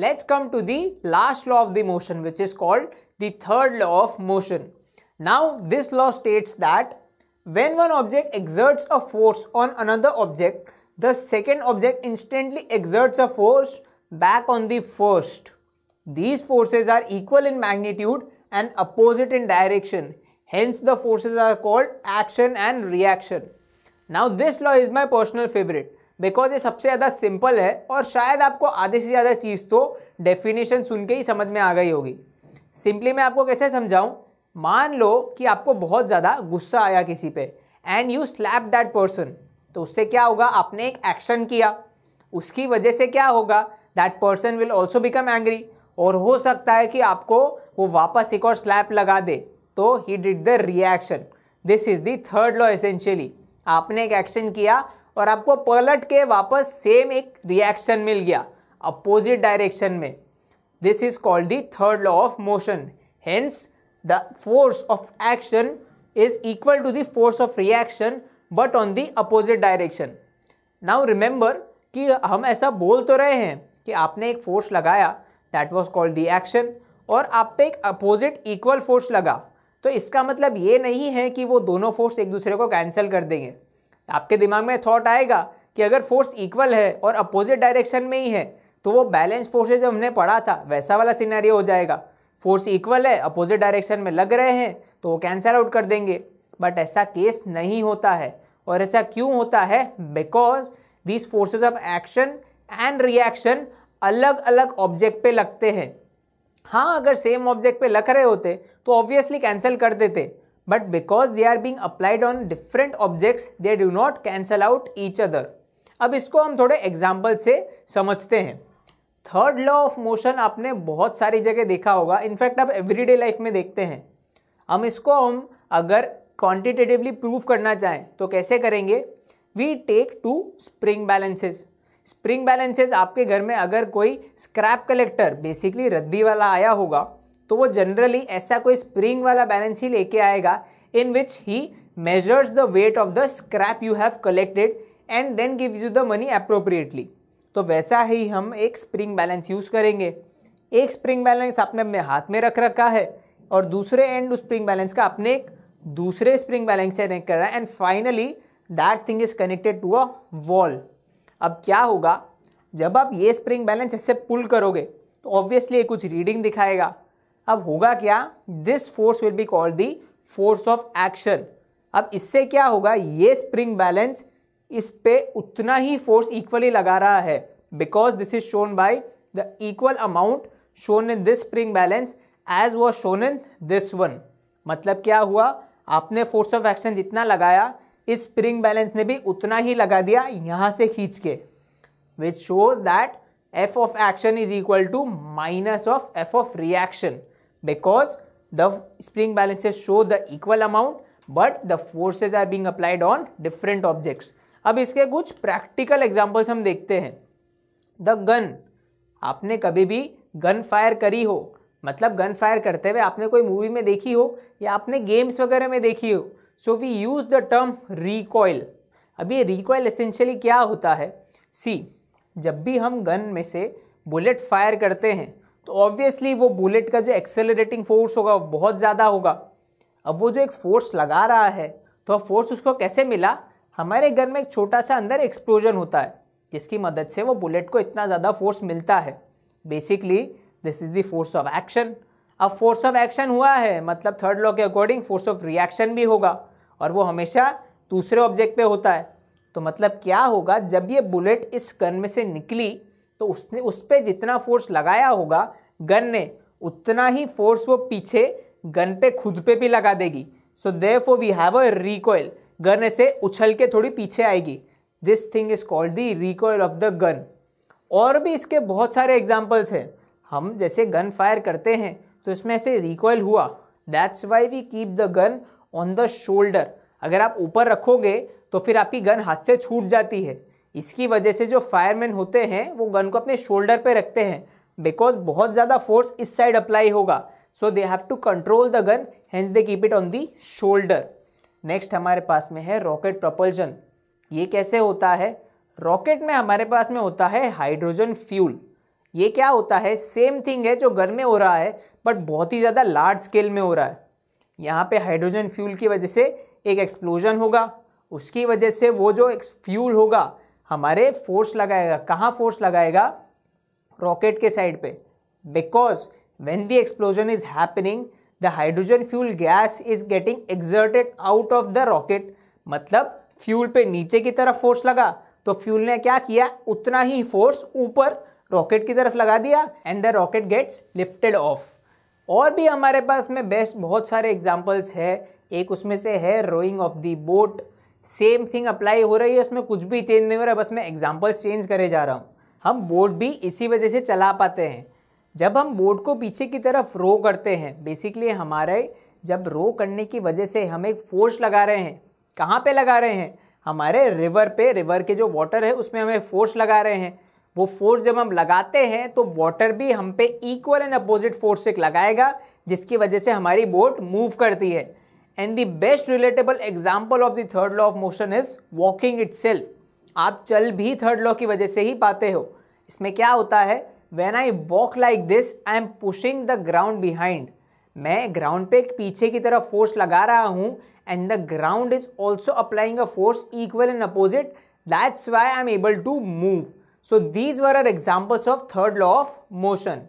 Let's come to the last law of the motion which is called the third law of motion. Now this law states that when one object exerts a force on another object, the second object instantly exerts a force back on the first. These forces are equal in magnitude and opposite in direction. Hence the forces are called action and reaction. Now this law is my personal favorite because ये सबसे ज़्यादा simple है और शायद आपको आधे से ज़्यादा चीज़ तो डेफिनेशन सुन के ही समझ में आ गई होगी सिंपली मैं आपको कैसे समझाऊँ मान लो कि आपको बहुत ज़्यादा गुस्सा आया किसी पे and you slap that person तो उससे क्या होगा आपने एक एक्शन किया उसकी वजह से क्या होगा that person will also become angry और हो सकता है कि आपको वो वापस एक और स्लैप लगा दे तो he did the reaction this is the third law essentially आपने एक एक्शन किया और आपको पलट के वापस सेम एक रिएक्शन मिल गया अपोजिट डायरेक्शन में this is called the third law of motion hence the force of action is equal to the force of reaction but on the opposite direction now remember कि हम ऐसा बोल तो रहे हैं कि आपने एक फोर्स लगाया that was called the action और आप पे एक अपोजिट इक्वल फोर्स लगा तो इसका मतलब ये नहीं है कि वो दोनों फोर्स एक दूसरे को कैंसिल कर देंगे आपके दिमाग में थॉट आएगा कि अगर फोर्स इक्वल है और अपोजिट डायरेक्शन में ही है तो वो बैलेंस फोर्सेज हमने पढ़ा था वैसा वाला सिनेरियो हो जाएगा फोर्स इक्वल है अपोजिट डायरेक्शन में लग रहे हैं तो वो कैंसल आउट कर देंगे बट ऐसा केस नहीं होता है और ऐसा क्यों होता है because these forces of action and reaction अलग अलग ऑब्जेक्ट पे लगते हैं हाँ अगर सेम ऑब्जेक्ट पे लग रहे होते तो ऑब्वियसली कैंसिल कर देते but because they are being applied on different objects they do not cancel out each other अब इसको हम थोड़े एग्जाम्पल से समझते हैं थर्ड लॉ ऑफ मोशन आपने बहुत सारी जगह देखा होगा इनफैक्ट आप एवरीडे लाइफ में देखते हैं हम इसको हम अगर क्वांटिटेटिवली प्रूव करना चाहें तो कैसे करेंगे we take two spring balances spring balances आपके घर में अगर कोई स्क्रैप कलेक्टर बेसिकली रद्दी वाला आया होगा तो वो जनरली ऐसा कोई स्प्रिंग वाला बैलेंस ही लेके आएगा in which he measures the weight of the scrap you have collected and then give you the money appropriately तो वैसा ही हम एक स्प्रिंग बैलेंस यूज़ करेंगे एक स्प्रिंग बैलेंस आपने अपने हाथ में रख रखा है और दूसरे एंड उस स्प्रिंग बैलेंस का अपने एक दूसरे स्प्रिंग बैलेंस से कर रहा है and finally that thing is connected to a wall अब क्या होगा जब आप ये स्प्रिंग बैलेंस ऐसे पुल करोगे तो ऑब्वियसली कुछ रीडिंग दिखाएगा अब होगा क्या this force will be called the force of action अब इससे क्या होगा ये स्प्रिंग बैलेंस इस पे उतना ही फोर्स इक्वली लगा रहा है because this is shown by the equal amount shown in this spring balance as was shown in this one मतलब क्या हुआ आपने फोर्स ऑफ एक्शन जितना लगाया इस स्प्रिंग बैलेंस ने भी उतना ही लगा दिया यहाँ से खींच के which shows that F of action is equal to minus of F of reaction because the spring balances show the equal amount but the forces are being applied on different objects अब इसके कुछ practical examples हम देखते हैं the gun आपने कभी भी gun fire करी हो मतलब गन फायर करते हुए आपने कोई मूवी में देखी हो या आपने गेम्स वगैरह में देखी हो so we use the term recoil अब ये रिकॉयल एसेंशियली क्या होता है सी जब भी हम गन में से बुलेट फायर करते हैं तो ऑब्वियसली वो बुलेट का जो एक्सेलरेटिंग फोर्स होगा वो बहुत ज़्यादा होगा अब वो जो एक फोर्स लगा रहा है तो अब फोर्स उसको कैसे मिला हमारे घर में एक छोटा सा अंदर एक्सप्लोजन होता है जिसकी मदद से वो बुलेट को इतना ज़्यादा फोर्स मिलता है basically this is the force of action अब फोर्स ऑफ एक्शन हुआ है मतलब थर्ड लॉ के अकॉर्डिंग फोर्स ऑफ रिएक्शन भी होगा और वो हमेशा दूसरे ऑब्जेक्ट पे होता है तो मतलब क्या होगा जब ये बुलेट इस गन में से निकली तो उसने उस पर जितना फोर्स लगाया होगा गन ने उतना ही फोर्स वो पीछे गन पे खुद पे भी लगा देगी so they for we have a recoil gun ऐसे उछल के थोड़ी पीछे आएगी this thing is called the recoil of the gun और भी इसके बहुत सारे एग्जाम्पल्स हैं हम जैसे गन फायर करते हैं तो इसमें ऐसे रिकॉयल हुआ that's why we keep the gun on the shoulder अगर आप ऊपर रखोगे तो फिर आपकी गन हाथ से छूट जाती है इसकी वजह से जो फायरमैन होते हैं वो गन को अपने शोल्डर पे रखते हैं बिकॉज बहुत ज़्यादा फोर्स इस साइड अप्लाई होगा so they have to control the gun hence they keep it on the shoulder next हमारे पास में है रॉकेट प्रपल्जन ये कैसे होता है रॉकेट में हमारे पास में होता है हाइड्रोजन फ्यूल ये क्या होता है सेम थिंग है जो घर में हो रहा है बट बहुत ही ज़्यादा लार्ज स्केल में हो रहा है यहाँ पे हाइड्रोजन फ्यूल की वजह से एक एक्सप्लोजन होगा उसकी वजह से वो जो एक फ्यूल होगा हमारे फोर्स लगाएगा कहाँ फोर्स लगाएगा रॉकेट के साइड पे because when the explosion is happening the hydrogen fuel gas is getting exerted out of the rocket मतलब फ्यूल पे नीचे की तरफ फोर्स लगा तो फ्यूल ने क्या किया उतना ही फोर्स ऊपर रॉकेट की तरफ लगा दिया and the rocket gets lifted off और भी हमारे पास में बेस्ट बहुत सारे एग्जाम्पल्स है एक उसमें से है rowing of the boat same thing apply हो रही है उसमें कुछ भी चेंज नहीं हो रहा है बस मैं एग्जाम्पल्स चेंज करे जा रहा हूँ हम बोर्ड भी इसी वजह से चला पाते हैं जब हम बोर्ड को पीछे की तरफ रो करते हैं बेसिकली हमारे जब रो करने की वजह से हम एक फोर्स लगा रहे हैं कहाँ पे लगा रहे हैं हमारे रिवर पे रिवर के जो वाटर है उसमें हमें फोर्स लगा रहे हैं वो फोर्स जब हम लगाते हैं तो वाटर भी हम पे इक्वल एंड अपोजिट फोर्स एक लगाएगा जिसकी वजह से हमारी बोट मूव करती है and the best relatable example of the third law of motion is walking it आप चल भी थर्ड लॉ की वजह से ही पाते हो इसमें क्या होता है when I walk like this I am pushing the ground behind मैं ग्राउंड पे पीछे की तरफ फोर्स लगा रहा हूँ and the ground is also applying a force equal and opposite that's why I am able to move so these were are examples of third law of motion